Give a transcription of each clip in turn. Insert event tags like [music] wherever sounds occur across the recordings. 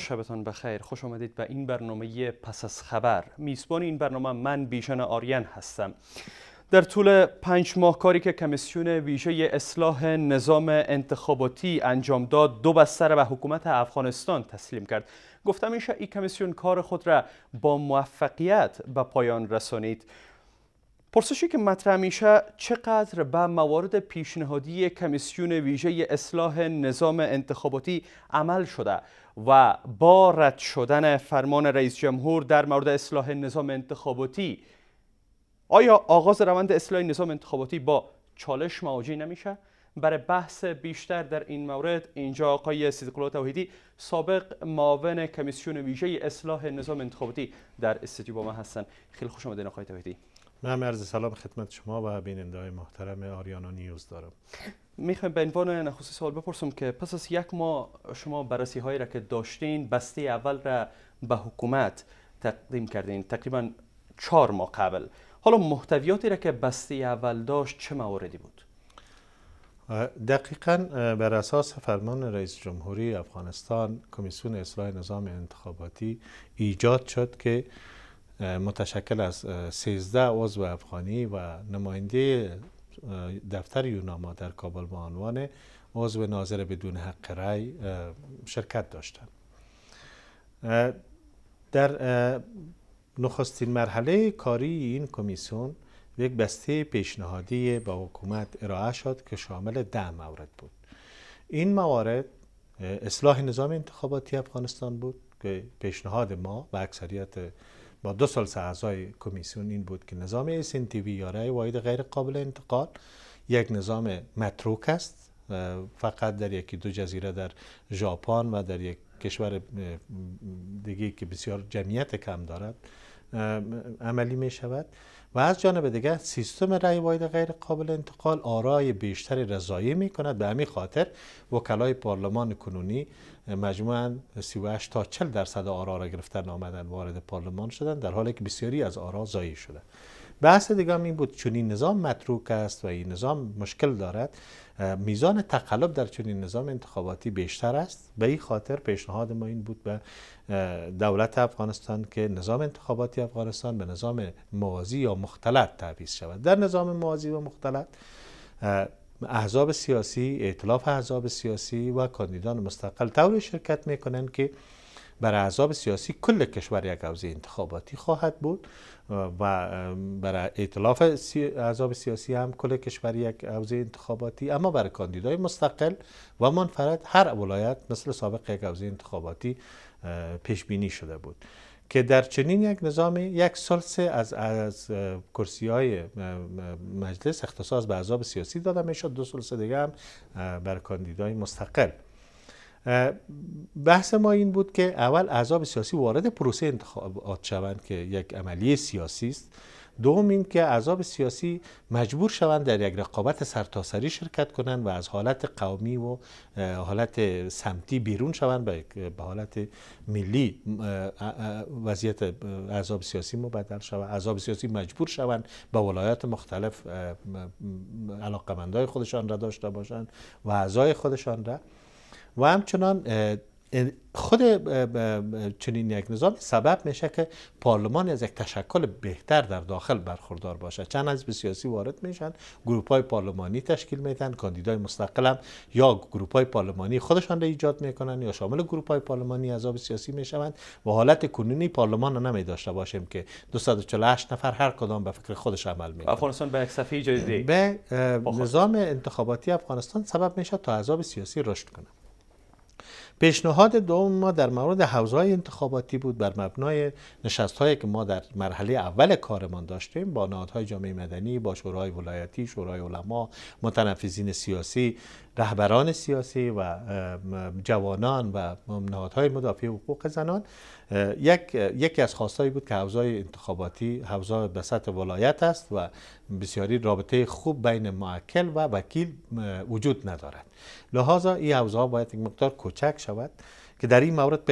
شبتان بخیر خوش آمدید به این برنامه پس از خبر میزبان این برنامه من بیژن آریان هستم در طول پنج ماه کاری که کمیسیون ویژه اصلاح نظام انتخاباتی انجام داد دو بسته به حکومت افغانستان تسلیم کرد گفتم این این کمیسیون کار خود را با موفقیت به پایان رسانید پرسشی که مطرح میشه چقدر به موارد پیشنهادی کمیسیون ویژه اصلاح نظام انتخاباتی عمل شده و با رد شدن فرمان رئیس جمهور در مورد اصلاح نظام انتخاباتی آیا آغاز روند اصلاح نظام انتخاباتی با چالش مواجه نمیشه برای بحث بیشتر در این مورد اینجا آقای سیدقلو توحیدی سابق معاون کمیسیون ویژه اصلاح نظام انتخاباتی در استودیو با ما هستن خیلی خوش آمدین آقای توحیدی من عرض سلام خدمت شما و بیننده های محترم آریانا نیوز دارم میخوایم به عنوان نخصوص سوال بپرسم که پس از یک ماه شما بررسی هایی را که داشتین بسته اول را به حکومت تقدیم کردین تقریبا چهار ماه قبل حالا محتویاتی را که بسته اول داشت چه مواردی بود؟ دقیقا بر اساس فرمان رئیس جمهوری افغانستان کمیسیون اصلاح نظام انتخاباتی ایجاد شد که متشکل از 13 عضو افغانی و نماینده دفتر یوناما در کابل به عنوان عضو ناظر بدون حق رأی شرکت داشتند در نخستین مرحله کاری این کمیسیون یک بسته پیشنهادی با حکومت ارائه شد که شامل ده مورد بود این موارد اصلاح نظام انتخاباتی افغانستان بود که پیشنهاد ما و اکثریت با دو سال اعضای کمیسیون این بود که نظام اسنتیوی یا رای واحد غیر قابل انتقال یک نظام متروک است فقط در یکی دو جزیره در ژاپن و در یک کشور دیگه که بسیار جمعیت کم دارد عملی می شود و از جانب دیگر سیستم رای واید غیر قابل انتقال آرای بیشتری رضایی می کند به همین خاطر وکلای پارلمان کنونی مجموعا 38 تا 40 درصد آرا را گرفتن آمدن وارد پارلمان شدند در حالی که بسیاری از آرا ضایع شده. بحث دیگه این بود چون این نظام متروک است و این نظام مشکل دارد میزان تقلب در چنین نظام انتخاباتی بیشتر است به این خاطر پیشنهاد ما این بود به دولت افغانستان که نظام انتخاباتی افغانستان به نظام موازی یا مختلط تعویض شود در نظام موازی و مختلط احزاب سیاسی، ائتلاف احزاب سیاسی و کاندیدان مستقل طور شرکت میکنند که بر احزاب سیاسی کل کشور یک حوزه انتخاباتی خواهد بود و برای اطلاف احزاب سیاسی هم کل کشور یک حوزه انتخاباتی اما بر کاندیدای مستقل و منفرد هر ولایت مثل سابق یک حوزه انتخاباتی پیش بینی شده بود که در چنین یک نظام یک سلس از, از کرسی های مجلس اختصاص به احزاب سیاسی داده میشد دو سلس دیگه هم بر کاندیدای مستقل بحث ما این بود که اول اعضاب سیاسی وارد پروسه انتخابات شوند که یک عملیه سیاسی است دوم این که احزاب سیاسی مجبور شوند در یک رقابت سرتاسری شرکت کنند و از حالت قومی و حالت سمتی بیرون شوند به حالت ملی وضعیت احزاب سیاسی مبدل شوند احزاب سیاسی مجبور شوند به ولایات مختلف علاقمندای خودشان را داشته باشند و اعضای خودشان را و همچنان خود چنین یک نظام سبب میشه که پارلمان از یک تشکل بهتر در داخل برخوردار باشه چند از سیاسی وارد میشن گروپ های پارلمانی تشکیل میدن کاندیدای مستقلم یا گروپ های پارلمانی خودشان را ایجاد میکنن یا شامل گروپ های پارلمانی عذاب سیاسی میشوند و حالت کنونی پارلمان را نمی باشیم که 248 نفر هر کدام به فکر خودش عمل میکنه افغانستان به یک صفحه به نظام انتخاباتی افغانستان سبب میشه تا سیاسی رشد کنه پیشنهاد دوم ما در مورد حوزه انتخاباتی بود بر مبنای نشستهایی که ما در مرحله اول کارمان داشتیم با نهادهای جامعه مدنی با شورای ولایتی شورای علما متنفذین سیاسی رهبران سیاسی و جوانان و نهادهای مدافع حقوق زنان یک یکی از خواستایی بود که حوزه انتخاباتی حوزه به سطح ولایت است و بسیاری رابطه خوب بین معکل و وکیل وجود ندارد لحاظا این حوزه باید یک مقدار کوچک شود که در این مورد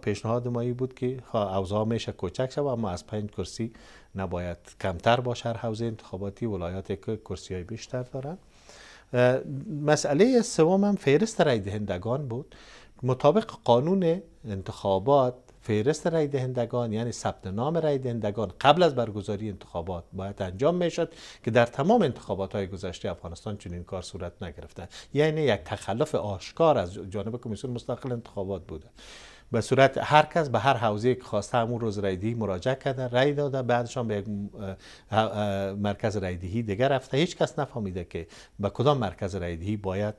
پیشنهاد مایی بود که حوزه خب، میشه کوچک شود اما از پنج کرسی نباید کمتر باشه هر حوزه انتخاباتی ولایات که کرسی های بیشتر دارن مسئله سوم هم فهرست رای دهندگان بود مطابق قانون انتخابات فهرست رای دهندگان یعنی ثبت نام رای دهندگان قبل از برگزاری انتخابات باید انجام میشد که در تمام انتخابات های گذشته افغانستان چنین کار صورت نگرفته یعنی یک تخلف آشکار از جانب کمیسیون مستقل انتخابات بوده به صورت هر کس به هر حوزه که خواسته همون روز رایدهی مراجعه کرده رای داده بعدشان به یک مرکز رایدهی دیگر رفته هیچ کس نفهمیده که به کدام مرکز دهی باید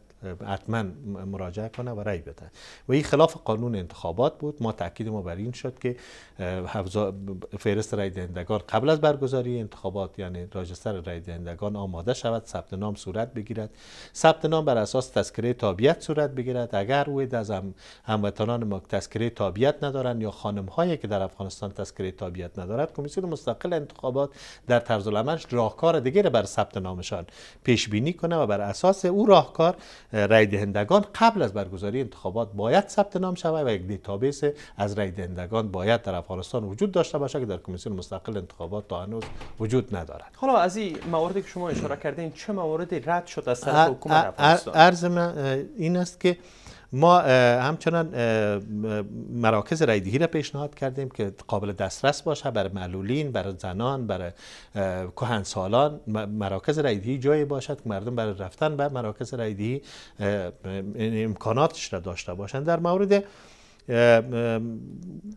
حتما مراجعه کنه و رای بده و این خلاف قانون انتخابات بود ما تاکید ما بر این شد که فهرست رای دهندگان قبل از برگزاری انتخابات یعنی راجستر رای دهندگان آماده شود ثبت نام صورت بگیرد ثبت نام بر اساس تذکره تابیت صورت بگیرد اگر او از هم هموطنان ما تذکره تابیت ندارند یا خانم هایی که در افغانستان تذکره تابیت ندارد کمیسیون مستقل انتخابات در طرز راهکار دیگری بر ثبت نامشان پیش بینی کنه و بر اساس او راهکار رای دهندگان قبل از برگزاری انتخابات باید ثبت نام شود و یک دیتابیس از رای دهندگان باید در افغانستان وجود داشته باشد که در کمیسیون مستقل انتخابات تا هنوز وجود ندارد حالا از این مواردی که شما اشاره کردین چه مواردی رد شده از طرف حکومت افغانستان عرض این است که ما همچنان مراکز رایدهی را پیشنهاد کردیم که قابل دسترس باشه برای معلولین برای زنان برای کهنسالان مراکز رایدهی جایی باشد که مردم برای رفتن به مراکز رایدهی امکاناتش را داشته باشند در مورد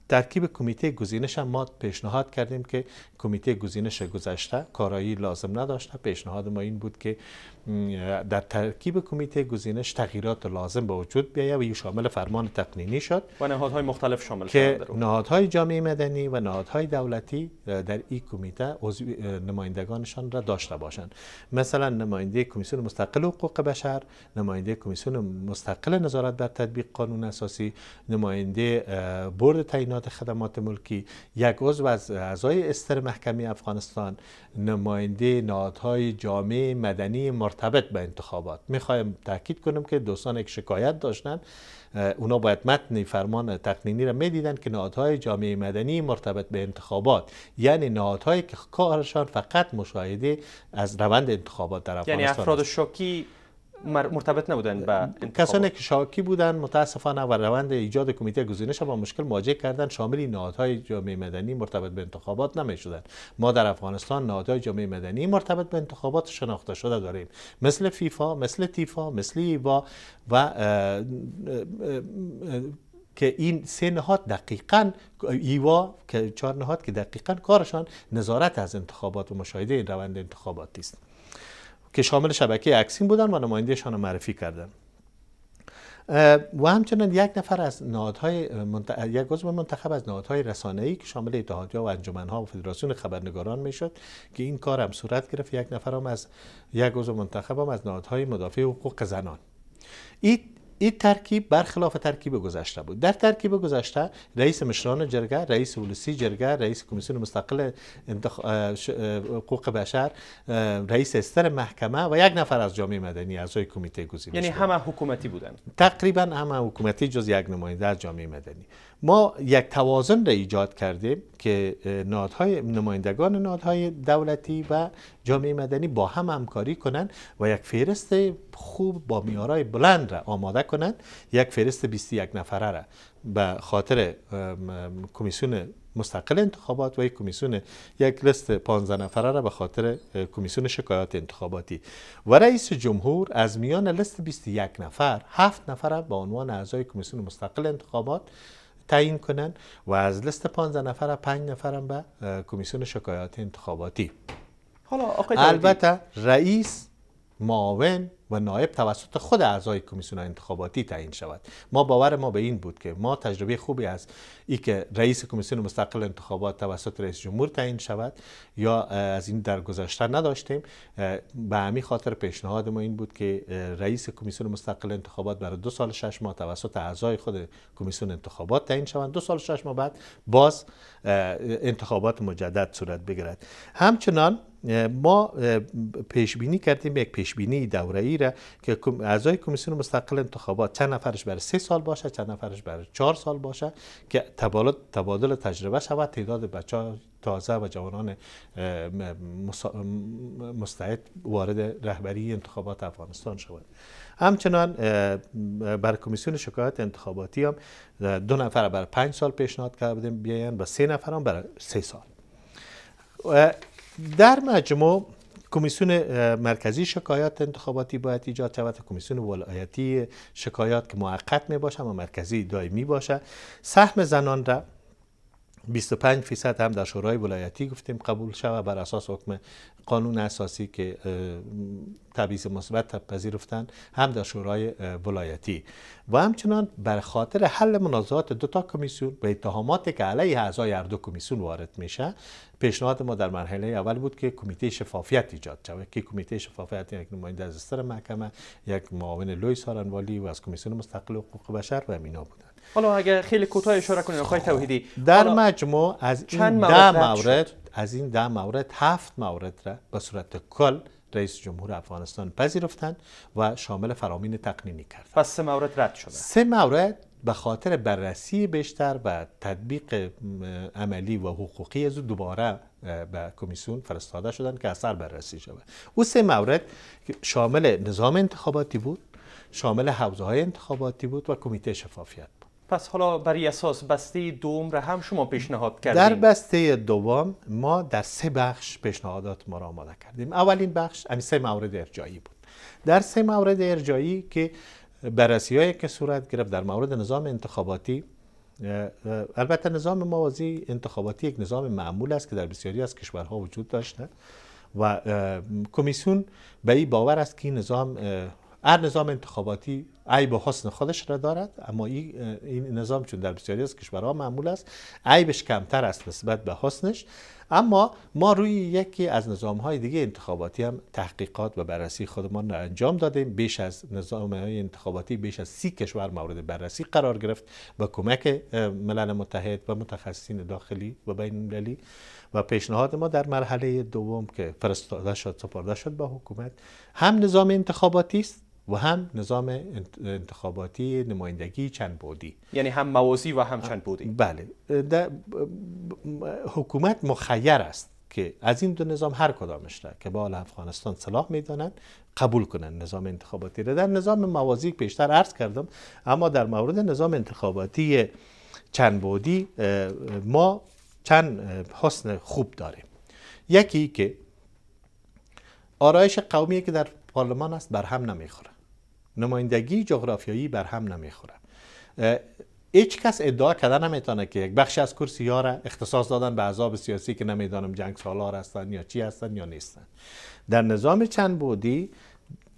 ترکیب کمیته گزینش هم ما پیشنهاد کردیم که کمیته گزینش گذشته کارایی لازم نداشته پیشنهاد ما این بود که در ترکیب کمیته گزینش تغییرات لازم به وجود بیاید و یه شامل فرمان تقنینی شد و نهادهای مختلف شامل که نهادهای جامعه مدنی و نهادهای دولتی در این کمیته نمایندگانشان را داشته باشند مثلا نماینده کمیسیون مستقل حقوق بشر نماینده کمیسیون مستقل نظارت بر تطبیق قانون اساسی نماینده برد تعینات خدمات ملکی یک عضو از اعضای استر محکمی افغانستان نماینده نهادهای جامعه مدنی مرت مرتبط به انتخابات میخوایم تاکید کنم که دوستان یک شکایت داشتن اونا باید متن فرمان تقنینی را میدیدن که نهادهای جامعه مدنی مرتبط به انتخابات یعنی نهادهایی که کارشان فقط مشاهده از روند انتخابات در یعنی افغانستان یعنی افراد شوکی مرتبط نبودند. با کسانی که شاکی بودن متاسفانه و روند ایجاد کمیته گزینش با مشکل مواجه کردن شامل نهادهای جامعه مدنی مرتبط به انتخابات نمیشدن ما در افغانستان نهادهای جامعه مدنی مرتبط به انتخابات شناخته شده داریم مثل فیفا مثل تیفا مثل ایوا و که این سه نهاد دقیقا ایوا که چهار نهاد که دقیقا کارشان نظارت از انتخابات و مشاهده این روند انتخاباتی است که شامل شبکه اکسین بودن و نمایندهشان را معرفی کردند و همچنین یک نفر از نهادهای یک عضو منتخب از نهادهای رسانه‌ای که شامل اتحادیه و انجمنها و فدراسیون خبرنگاران میشد که این کار هم صورت گرفت یک نفر از یک عضو منتخب هم از نهادهای مدافع حقوق زنان این این ترکیب برخلاف ترکیب گذشته بود در ترکیب گذشته رئیس مشران جرگه رئیس ولسی جرگه رئیس کمیسیون مستقل حقوق بشر رئیس استر محکمه و یک نفر از جامعه مدنی اعضای کمیته گزینش یعنی همه حکومتی بودن تقریبا همه حکومتی جز یک نماینده از جامعه مدنی ما یک توازن را ایجاد کردیم که نادهای نمایندگان نادهای دولتی و جامعه مدنی با هم همکاری کنند و یک فهرست خوب با میارای بلند را آماده کنند یک فهرست 21 نفره را به خاطر کمیسیون مستقل انتخابات و یک کمیسیون یک لیست 15 نفره را به خاطر کمیسیون شکایات انتخاباتی و رئیس جمهور از میان لست 21 نفر هفت نفر به عنوان اعضای کمیسیون مستقل انتخابات تعیین کنن و از لیست 15 نفر 5 نفرم به کمیسیون شکایات انتخاباتی حالا آقای البته رئیس معاون و نایب توسط خود اعضای کمیسیون انتخاباتی تعیین شود ما باور ما به این بود که ما تجربه خوبی از ای که رئیس کمیسیون مستقل انتخابات توسط رئیس جمهور تعیین شود یا از این در گذشته نداشتیم به همین خاطر پیشنهاد ما این بود که رئیس کمیسیون مستقل انتخابات برای دو سال شش ماه توسط اعضای خود کمیسیون انتخابات تعیین دو سال شش ماه بعد باز انتخابات مجدد صورت بگیرد همچنان ما پیش بینی کردیم یک پیش بینی دوره ای را که اعضای کمیسیون مستقل انتخابات چند نفرش برای سه سال باشه چند نفرش برای چهار سال باشه که تبادل, تبادل تجربه شود تعداد بچه تازه و جوانان مستعد وارد رهبری انتخابات افغانستان شود همچنان بر کمیسیون شکایت انتخاباتی هم دو نفر بر پنج سال پیشنهاد کردیم بیاین و سه نفر هم بر سه سال در مجموع کمیسیون مرکزی شکایات انتخاباتی باید ایجاد شود کمیسیون ولایتی شکایات که موقت می باشه اما مرکزی دائمی باشه سهم زنان را 25 فیصد هم در شورای ولایتی گفتیم قبول شوه بر اساس حکم قانون اساسی که تبعیض مثبت پذیرفتن هم در شورای ولایتی و همچنان بر خاطر حل منازعات دو تا کمیسیون به اتهاماتی که علیه اعضای هر دو کمیسیون وارد میشه پیشنهاد ما در مرحله اول بود که کمیته شفافیت ایجاد شود که کمیته شفافیت یک نماینده از استر محکمه یک معاون لوی سارنوالی و از کمیسیون مستقل حقوق بشر و مینا بود حالا اگر خیلی کوتاه اشاره کنید آقای خب. توحیدی در مجموع از این چند ده مورد از این ده مورد هفت مورد را به صورت کل رئیس جمهور افغانستان پذیرفتند و شامل فرامین تقنینی کرد پس سه مورد رد شد. سه مورد به خاطر بررسی بیشتر و تطبیق عملی و حقوقی از دوباره به کمیسیون فرستاده شدند که اثر بررسی شود او سه مورد شامل نظام انتخاباتی بود شامل حوزه های انتخاباتی بود و کمیته شفافیت بود پس حالا برای اساس بسته دوم را هم شما پیشنهاد کردیم در بسته دوم ما در سه بخش پیشنهادات ما را آماده کردیم اولین بخش همین سه مورد ارجایی بود در سه مورد ارجایی که بررسی که صورت گرفت در مورد نظام انتخاباتی البته نظام موازی انتخاباتی یک نظام معمول است که در بسیاری از کشورها وجود داشته و کمیسیون به این باور است که این نظام هر نظام انتخاباتی عیب و حسن خودش را دارد اما این نظام چون در بسیاری از کشورها معمول است عیبش کمتر است نسبت به حسنش اما ما روی یکی از نظام های دیگه انتخاباتی هم تحقیقات و بررسی خودمان را انجام دادیم بیش از نظام های انتخاباتی بیش از سی کشور مورد بررسی قرار گرفت و کمک ملل متحد و متخصصین داخلی و بین المللی و پیشنهاد ما در مرحله دوم که فرستاده شد سپرده شد به حکومت هم نظام انتخاباتی است و هم نظام انتخاباتی نمایندگی چند بودی یعنی هم موازی و هم چند بودی بله حکومت مخیر است که از این دو نظام هر کدامش را که بالا افغانستان صلاح میدانند قبول کنند نظام انتخاباتی را در نظام موازی پیشتر عرض کردم اما در مورد نظام انتخاباتی چند بودی ما چند حسن خوب داریم یکی که آرایش قومی که در پارلمان است بر هم نمیخوره نمایندگی جغرافیایی بر هم نمیخوره هیچ کس ادعا کردن نمیتونه که یک بخش از کرسی ها را اختصاص دادن به عذاب سیاسی که نمیدانم جنگ سالار هستن یا چی هستن یا نیستن در نظام چند بودی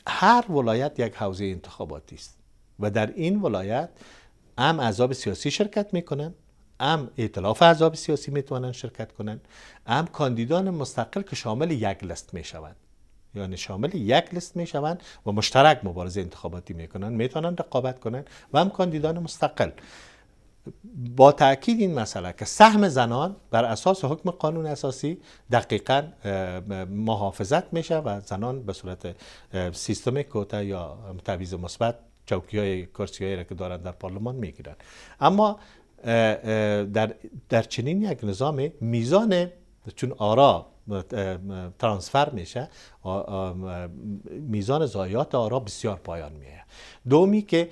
هر ولایت یک حوزه انتخاباتی است و در این ولایت هم عذاب سیاسی شرکت میکنن هم ائتلاف عذاب سیاسی میتوانند شرکت کنن، هم کاندیدان مستقل که شامل یک لست میشوند یعنی شامل یک لیست می شوند و مشترک مبارزه انتخاباتی می کنند می توانند رقابت کنند و هم کاندیدان مستقل با تاکید این مسئله که سهم زنان بر اساس حکم قانون اساسی دقیقا محافظت میشه و زنان به صورت سیستم کوتا یا تبعیض مثبت چوکی های کرسی را که دارند در پارلمان گیرند. اما در, در چنین یک نظام میزان چون آرا ترانسفر میشه میزان زایات آرا بسیار پایان میه دومی که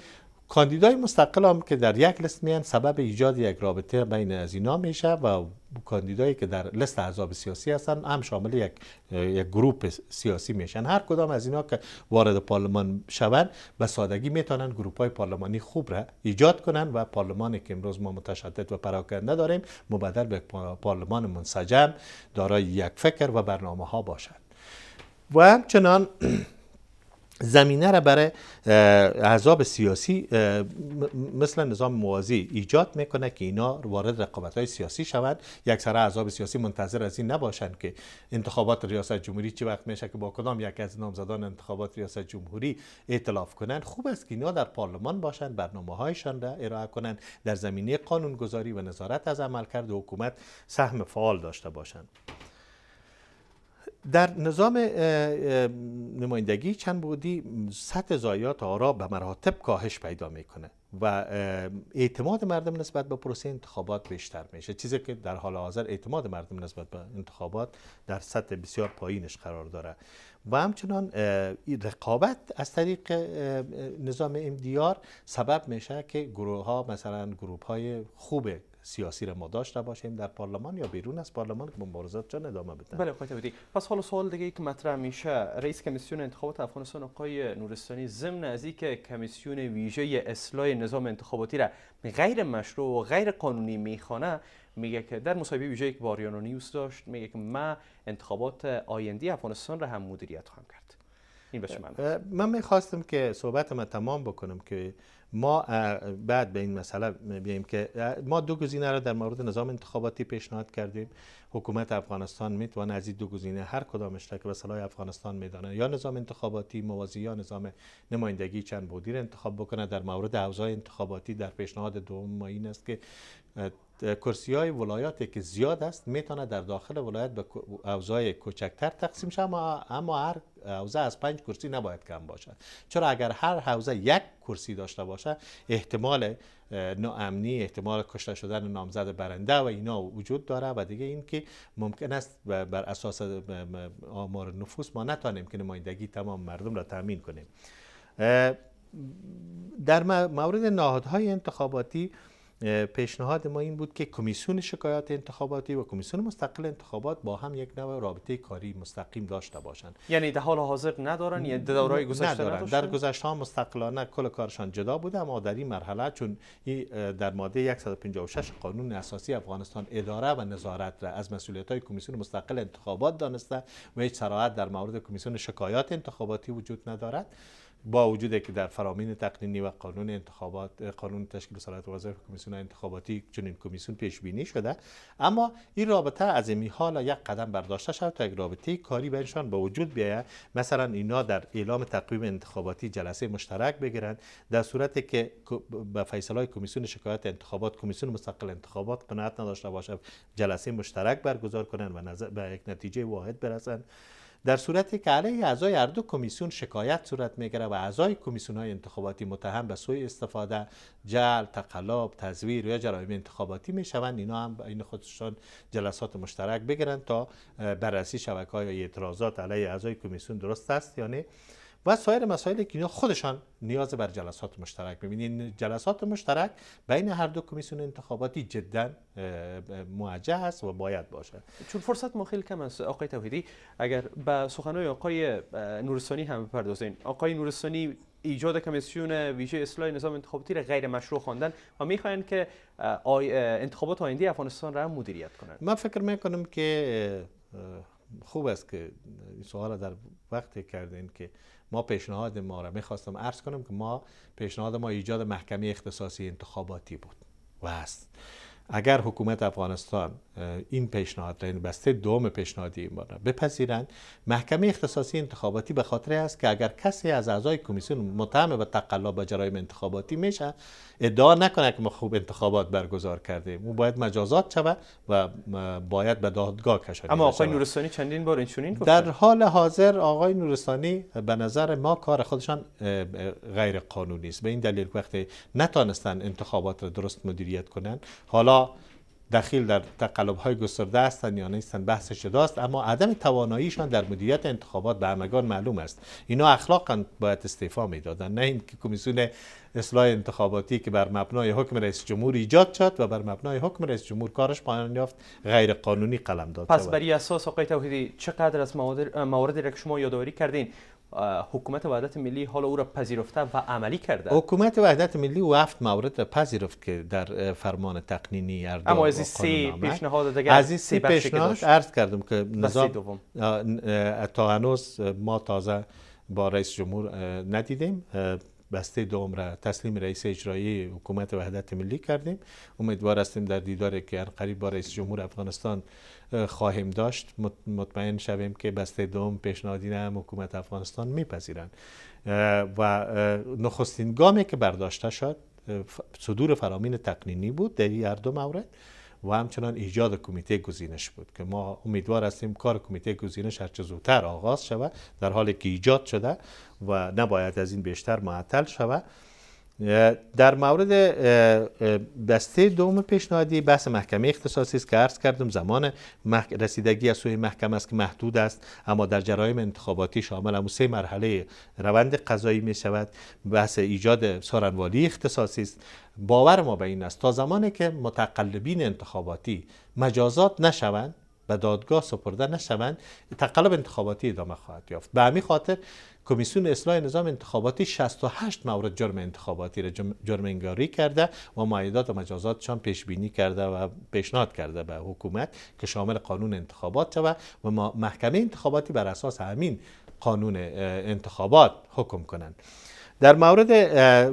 کاندیدای مستقل هم که در یک لست میان سبب ایجاد یک رابطه بین از اینا میشه و کاندیدایی که در لست احزاب سیاسی هستن هم شامل یک, یک گروپ سیاسی میشن هر کدام از اینا که وارد پارلمان شوند به سادگی میتونن گروپ های پارلمانی خوب را ایجاد کنن و پارلمانی که امروز ما متشدد و پراکنده داریم مبدل به پارلمان منسجم دارای یک فکر و برنامه ها باشد و همچنان [clears throat] زمینه را برای احزاب سیاسی مثل نظام موازی ایجاد میکنه که اینا وارد رقابت های سیاسی شود یک سره احزاب سیاسی منتظر از این نباشند که انتخابات ریاست جمهوری چه وقت میشه که با کدام یک از نامزدان انتخابات ریاست جمهوری ائتلاف کنند خوب است که اینا در پارلمان باشند برنامه هایشان را ارائه کنند در زمینه قانونگذاری و نظارت از عملکرد حکومت سهم فعال داشته باشند در نظام نمایندگی چند بودی سطح زایات آرا به مراتب کاهش پیدا میکنه و اعتماد مردم نسبت به پروسه انتخابات بیشتر میشه چیزی که در حال حاضر اعتماد مردم نسبت به انتخابات در سطح بسیار پایینش قرار داره و همچنان رقابت از طریق نظام امدیار سبب میشه که گروه ها مثلا گروه های خوب سیاسی را ما داشته باشیم در پارلمان یا بیرون از پارلمان که مبارزات ادامه بدن بله پس حالا سوال دیگه ای که مطرح میشه رئیس کمیسیون انتخابات افغانستان آقای نورستانی ضمن از اینکه کمیسیون ویژه اصلاح نظام انتخاباتی را غیر مشروع و غیر قانونی میخوانه میگه که در مصاحبه ویژه یک باریانو نیوز داشت میگه که ما انتخابات آینده افغانستان را هم مدیریت خواهم کرد این من من میخواستم که صحبت ما تمام بکنم که ما بعد به این مسئله بیایم که ما دو گزینه را در مورد نظام انتخاباتی پیشنهاد کردیم حکومت افغانستان میتواند از این دو گزینه هر کدامش را که به صلاح افغانستان میدانه یا نظام انتخاباتی موازی یا نظام نمایندگی چند بودی را انتخاب بکنه در مورد حوزه انتخاباتی در پیشنهاد دوم ما این است که کرسی های ولایاتی که زیاد است میتونه در داخل ولایت به اوضاع کوچکتر تقسیم شه اما هر حوزه از پنج کرسی نباید کم باشد چرا اگر هر حوزه یک کرسی داشته باشد احتمال ناامنی احتمال کشته شدن نامزد برنده و اینا وجود داره و دیگه این که ممکن است بر اساس آمار نفوس ما نتانیم که نمایندگی تمام مردم را تامین کنیم در مورد نهادهای انتخاباتی پیشنهاد ما این بود که کمیسیون شکایات انتخاباتی و کمیسیون مستقل انتخابات با هم یک نوع رابطه کاری مستقیم داشته باشند یعنی در حال حاضر ندارن یا یعنی دورای گذشته ندارن در گذشته ها مستقلانه کل کارشان جدا بوده اما در این مرحله چون در ماده 156 قانون اساسی افغانستان اداره و نظارت را از مسئولیت های کمیسیون مستقل انتخابات دانسته و هیچ سراحت در مورد کمیسیون شکایات انتخاباتی وجود ندارد با وجود که در فرامین تقنینی و قانون انتخابات قانون تشکیل صلاحیت وظایف کمیسیون انتخاباتی چنین کمیسیون پیش بینی شده اما این رابطه از این حال یک قدم برداشته شد تا یک رابطه کاری بینشان به وجود بیاید مثلا اینا در اعلام تقویم انتخاباتی جلسه مشترک بگیرند در صورتی که به فیصله های کمیسیون شکایت انتخابات کمیسیون مستقل انتخابات قناعت نداشته باشد جلسه مشترک برگزار کنند و به یک نتیجه واحد برسند در صورتی که علیه اعضای هر دو کمیسیون شکایت صورت میگیره و اعضای کمیسیون های انتخاباتی متهم به سوی استفاده جعل تقلب تزویر یا جرایم انتخاباتی میشوند اینا هم این خودشان جلسات مشترک بگیرن تا بررسی شبکه های اعتراضات علیه اعضای کمیسیون درست است یعنی و سایر مسائل که اینا خودشان نیاز بر جلسات مشترک ببینید یعنی جلسات مشترک بین هر دو کمیسیون انتخاباتی جدا موجه است و باید باشه چون فرصت ما خیلی کم است آقای توحیدی اگر به سخنان آقای نورستانی هم بپردازین آقای نورستانی ایجاد کمیسیون ویژه اصلاح نظام انتخاباتی را غیر مشروع خواندن و میخواین که انتخابات آینده افغانستان را مدیریت کنند من فکر میکنم که خوب است که این سوال در وقتی کردین که ما پیشنهاد ما را میخواستم عرض کنم که ما پیشنهاد ما ایجاد محکمه اختصاصی انتخاباتی بود و هست اگر حکومت افغانستان این پیشنهاد را این یعنی بسته دوم پیشنهادی این بار بپذیرند محکمه اختصاصی انتخاباتی به خاطر است که اگر کسی از اعضای کمیسیون متهم به تقلب به جرایم انتخاباتی میشه ادعا نکنه که ما خوب انتخابات برگزار کردیم او باید مجازات شود و باید به دادگاه کشانیده اما آقای نورستانی چندین بار این چنین در حال حاضر آقای نورستانی به نظر ما کار خودشان غیر قانونی است به این دلیل وقتی نتانستن انتخابات را درست مدیریت کنند حالا دخیل در تقلب های گسترده هستند یا نیستند بحث جداست اما عدم تواناییشان در مدیریت انتخابات همگان معلوم است اینا اخلاقا باید استعفا میدادن نه اینکه کمیسیون اصلاح انتخاباتی که بر مبنای حکم رئیس جمهور ایجاد شد و بر مبنای حکم رئیس جمهور کارش پایان یافت غیر قانونی قلم داد پس بر اساس آقای توحیدی چقدر از موارد را که شما یادآوری کردین حکومت وحدت ملی حالا او را پذیرفته و عملی کرده حکومت وحدت ملی و هفت مورد را پذیرفت که در فرمان تقنینی اردو اما از این سه پیشنهاد دیگه از این سی پیشنهاد عرض کردم که نظام تا هنوز ما تازه با رئیس جمهور ندیدیم بسته دوم را تسلیم رئیس اجرایی حکومت وحدت ملی کردیم امیدوار هستیم در دیداری که قریب با رئیس جمهور افغانستان خواهیم داشت مطمئن شویم که بسته دوم پیشنهادی هم حکومت افغانستان میپذیرند و نخستین گامی که برداشته شد صدور فرامین تقنینی بود در هر دو مورد و همچنان ایجاد کمیته گزینش بود که ما امیدوار هستیم کار کمیته گزینش هرچه زودتر آغاز شود در حالی که ایجاد شده و نباید از این بیشتر معطل شود در مورد دسته دوم پیشنهادی بحث محکمه اختصاصی است که عرض کردم زمان رسیدگی از سوی محکمه است که محدود است اما در جرایم انتخاباتی شامل هم سه مرحله روند قضایی می شود بحث ایجاد سارنوالی اختصاصی است باور ما به این است تا زمانی که متقلبین انتخاباتی مجازات نشوند به دادگاه سپرده نشوند تقلب انتخاباتی ادامه خواهد یافت به همین خاطر کمیسیون اصلاح نظام انتخاباتی 68 مورد جرم انتخاباتی را جرم انگاری کرده و معایدات و مجازاتشان پیش بینی کرده و پیشنهاد کرده به حکومت که شامل قانون انتخابات شود و محکمه انتخاباتی بر اساس همین قانون انتخابات حکم کنند در مورد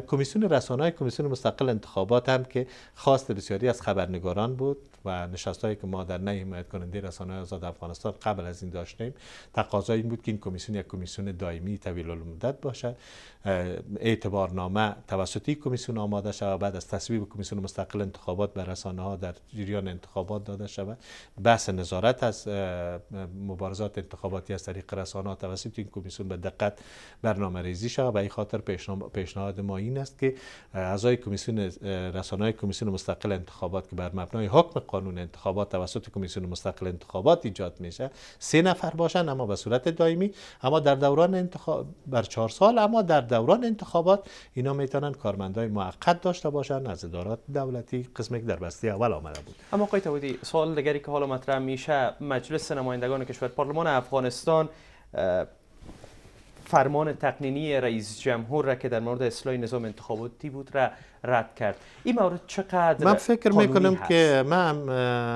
کمیسیون رسانه کمیسیون مستقل انتخابات هم که خواست بسیاری از خبرنگاران بود و نشست هایی که ما در نه حمایت کننده رسانه آزاد افغانستان قبل از این داشتیم تقاضا این بود که این کمیسیون یک کمیسیون دائمی طویل مدت باشد توسط توسطی کمیسیون آماده شود بعد از تصویب کمیسیون مستقل انتخابات به رسانه ها در جریان انتخابات داده شود بحث نظارت از مبارزات انتخاباتی از طریق رسانه ها توسط این کمیسیون به دقت برنامه ریزی شود و این خاطر پیشنهاد ما این است که اعضای کمیسیون رسانه های کمیسیون مستقل انتخابات که بر مبنای حکم قانون انتخابات توسط کمیسیون مستقل انتخابات ایجاد میشه سه نفر باشن اما به صورت دائمی اما در دوران انتخاب بر چهار سال اما در دوران انتخابات اینا میتونن کارمندای موقت داشته باشن از ادارات دولتی قسمی که در بسته اول آمده بود اما قیت بودی سوال دیگری که حالا مطرح میشه مجلس نمایندگان کشور پارلمان افغانستان فرمان تقنینی رئیس جمهور را که در مورد اصلاح نظام انتخاباتی بود را رد کرد این موارد چقدر من فکر می کنم که من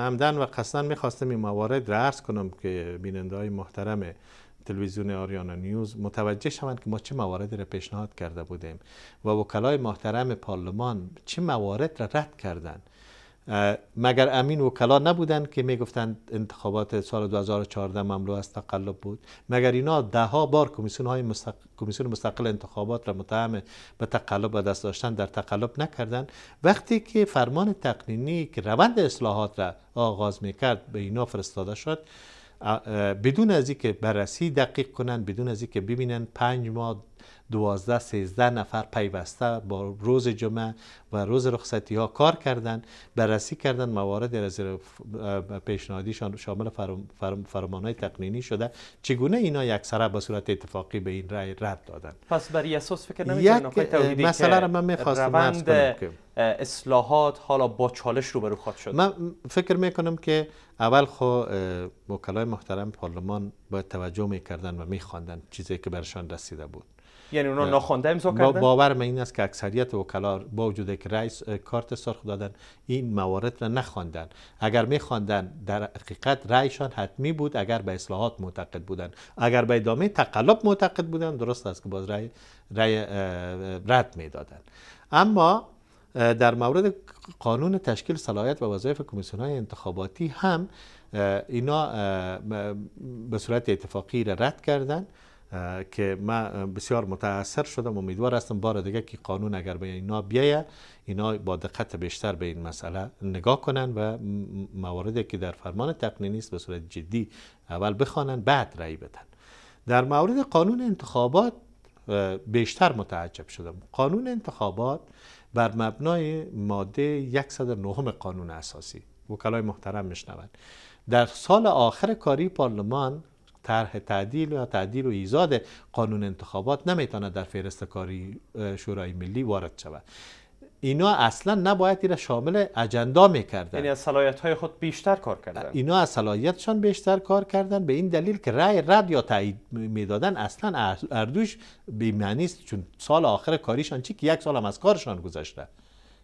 همدن و می میخواستم این موارد را عرض کنم که بیننده های محترم تلویزیون آریانا نیوز متوجه شوند که ما چه مواردی را پیشنهاد کرده بودیم و وکلای محترم پارلمان چه موارد را رد کردند مگر امین وکلا نبودند که میگفتند انتخابات سال 2014 مملو از تقلب بود مگر اینا ده ها بار کمیسیون های کمیسیون مستقل انتخابات را متهم به تقلب و دست داشتن در تقلب نکردند وقتی که فرمان تقنینی که روند اصلاحات را آغاز میکرد به اینا فرستاده شد بدون از اینکه بررسی دقیق کنند بدون از اینکه ببینند پنج ماه دوازده، سیزده نفر پیوسته با روز جمعه و روز رخصتی ها کار کردند بررسی کردند موارد زیر پیشنهادی شامل فرم، فرم، فرمان های تقنینی شده چگونه اینا یک سره به صورت اتفاقی به این رای رد دادند؟ پس برای اساس فکر مسئله را من میخواستم که اصلاحات حالا با چالش روبرو خواد شد من فکر میکنم که اول خو وکلای محترم پارلمان باید توجه میکردن و میخواندن چیزی که برشان رسیده بود یعنی اونا ناخوانده امضا کردن باور من این است که اکثریت وکلا با وجود که رئیس کارت سرخ دادن این موارد را نخواندن اگر میخواندن در حقیقت رأیشان حتمی بود اگر به اصلاحات معتقد بودن اگر به ادامه تقلب معتقد بودن درست است که باز رأی رأی رد میدادن اما در مورد قانون تشکیل صلاحیت و وظایف کمیسیون های انتخاباتی هم اینا به صورت اتفاقی رد کردن که من بسیار متاثر شدم امیدوار هستم بار دیگه که قانون اگر به اینا بیایه اینا با دقت بیشتر به این مسئله نگاه کنن و مواردی که در فرمان تقنی نیست به صورت جدی اول بخوانن بعد رأی بدن در مورد قانون انتخابات بیشتر متعجب شدم قانون انتخابات بر مبنای ماده 109 قانون اساسی وکلای محترم میشنوند در سال آخر کاری پارلمان طرح تعدیل یا تعدیل و ایزاد قانون انتخابات نمیتونه در فهرست کاری شورای ملی وارد شود اینا اصلا نباید را شامل اجندا میکردن یعنی از صلاحیت های خود بیشتر کار کردن اینا از صلاحیتشان بیشتر کار کردن به این دلیل که رأی رد یا تایید میدادن اصلا اردوش به معنی است چون سال آخر کاریشان چی که یک سال هم از کارشان گذشته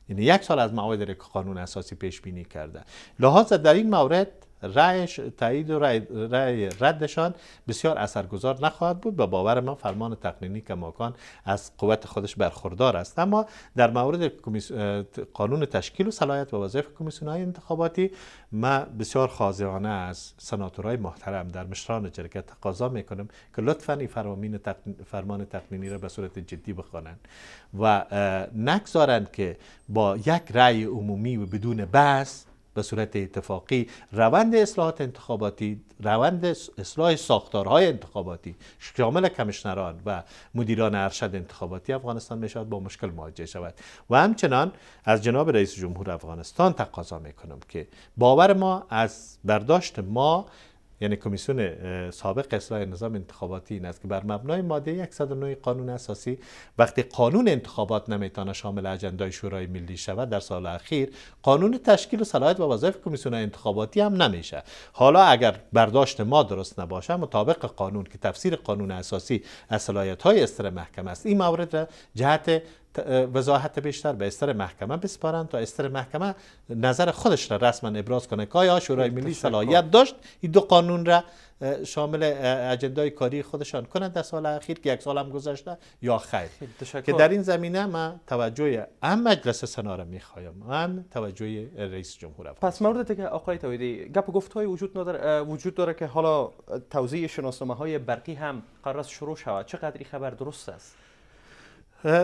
یعنی یک سال از مواد قانون اساسی پیش بینی کرده لحاظ در این مورد رایش تایید و رای ردشان بسیار اثرگذار نخواهد بود به باور ما فرمان تقنینی کماکان از قوت خودش برخوردار است اما در مورد قانون تشکیل و صلاحیت و وظایف کمیسیون های انتخاباتی من بسیار خاضعانه از سناتورهای محترم در مشران جرگه تقاضا میکنم که لطفا این فرامین فرمان تقنینی را به صورت جدی بخوانند و نگذارند که با یک رای عمومی و بدون بحث به صورت اتفاقی روند اصلاحات انتخاباتی روند اصلاح ساختارهای انتخاباتی شامل کمشنران و مدیران ارشد انتخاباتی افغانستان می شود با مشکل مواجه شود و همچنان از جناب رئیس جمهور افغانستان تقاضا میکنم که باور ما از برداشت ما یعنی کمیسیون سابق اصلاح نظام انتخاباتی این است که بر مبنای ماده 109 قانون اساسی وقتی قانون انتخابات نمیتانه شامل اجندای شورای ملی شود در سال اخیر قانون تشکیل و صلاحیت و وظایف کمیسیون انتخاباتی هم نمیشه حالا اگر برداشت ما درست نباشه مطابق قانون که تفسیر قانون اساسی از صلاحیت های استر محکم است این مورد را جهت وضاحت بیشتر به استر محکمه بسپارند تا استر محکمه نظر خودش را رسما ابراز کنه که آیا شورای ملی صلاحیت داشت این دو قانون را شامل اجندای کاری خودشان کنند در سال اخیر که یک سال هم گذشته یا خیر که در این زمینه من توجه هم مجلس سنا را میخوایم من توجه رئیس جمهور افغانستان پس مورد که آقای تویدی گپ گفت های وجود, نداره، وجود داره که حالا توزیع شناسنامه های برقی هم قرار شروع شود چقدر خبر درست است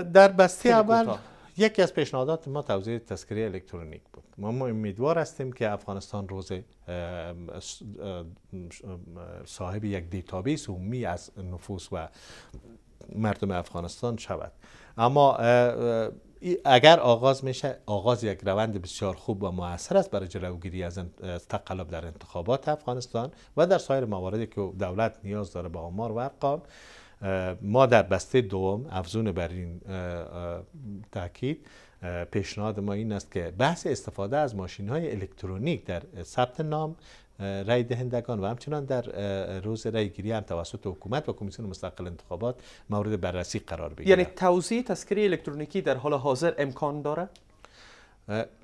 در بسته اول یکی از پیشنهادات ما توزیع تذکره الکترونیک بود ما امیدوار هستیم که افغانستان روز صاحب یک دیتابیس عمومی از نفوس و مردم افغانستان شود اما اگر آغاز میشه آغاز یک روند بسیار خوب و موثر است برای جلوگیری از تقلب در انتخابات افغانستان و در سایر مواردی که دولت نیاز داره به آمار و ارقام ما در بسته دوم افزون بر این تاکید پیشنهاد ما این است که بحث استفاده از ماشین های الکترونیک در ثبت نام رای دهندگان و همچنان در روز رای گیری هم توسط حکومت و کمیسیون مستقل انتخابات مورد بررسی قرار بگیرد یعنی توزیع تذکری الکترونیکی در حال حاضر امکان داره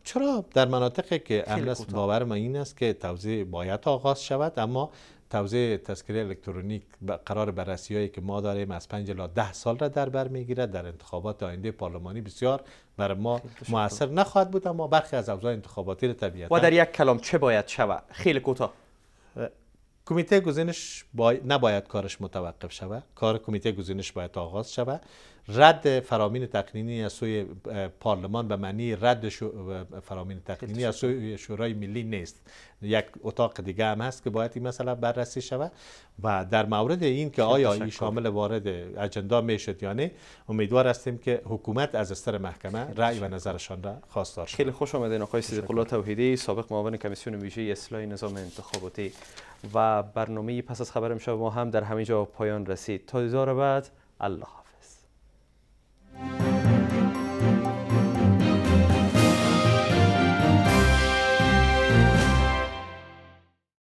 چرا در مناطقی که امن باور ما این است که توزیع باید آغاز شود اما توزیع تذکره الکترونیک قرار بررسی هایی که ما داریم از 5 تا 10 سال را در بر میگیرد در انتخابات آینده پارلمانی بسیار بر ما موثر نخواهد بود اما برخی از ابزار انتخاباتی را طبیعتا و در یک کلام چه باید شود خیلی کوتاه کمیته گزینش نباید کارش متوقف شود کار کمیته گزینش باید آغاز شود رد فرامین تقنینی از سوی پارلمان به معنی رد فرامین تقنینی از سوی شورای ملی نیست یک اتاق دیگه هم هست که باید این مسئله بررسی شود و در مورد این که آیا این شامل وارد اجندا میشد یا نه امیدوار هستیم که حکومت از استر محکمه رأی و نظرشان را خواستار شد خیلی خوش آمدین آقای صدیق الله توحیدی سابق معاون کمیسیون ویژه اصلاح نظام انتخاباتی و برنامه پس از خبر امشب ما هم در همین جا پایان رسید تا دیدار بعد الله Thank you.